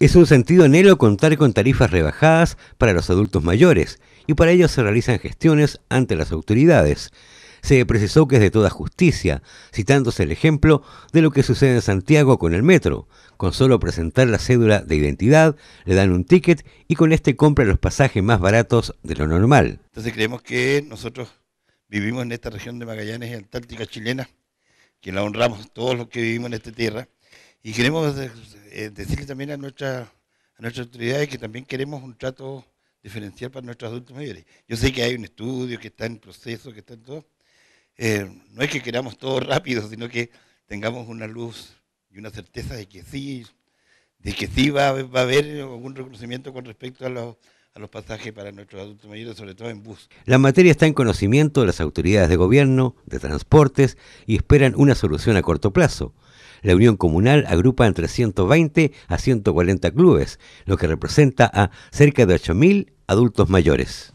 Es un sentido anhelo contar con tarifas rebajadas para los adultos mayores y para ello se realizan gestiones ante las autoridades. Se precisó que es de toda justicia, citándose el ejemplo de lo que sucede en Santiago con el metro. Con solo presentar la cédula de identidad, le dan un ticket y con este compra los pasajes más baratos de lo normal. Entonces creemos que nosotros vivimos en esta región de Magallanes y Antártica chilena, que la honramos todos los que vivimos en esta tierra y queremos eh, decirle también a, nuestra, a nuestras autoridades que también queremos un trato diferencial para nuestros adultos mayores. Yo sé que hay un estudio que está en proceso, que está en todo. Eh, no es que queramos todo rápido, sino que tengamos una luz y una certeza de que sí, de que sí va, a haber algún reconocimiento con respecto a los pasajes para nuestros adultos mayores, sobre todo en bus. La materia está en conocimiento de las autoridades de gobierno, de transportes, y esperan una solución a corto plazo. La Unión Comunal agrupa entre 120 a 140 clubes, lo que representa a cerca de 8.000 adultos mayores.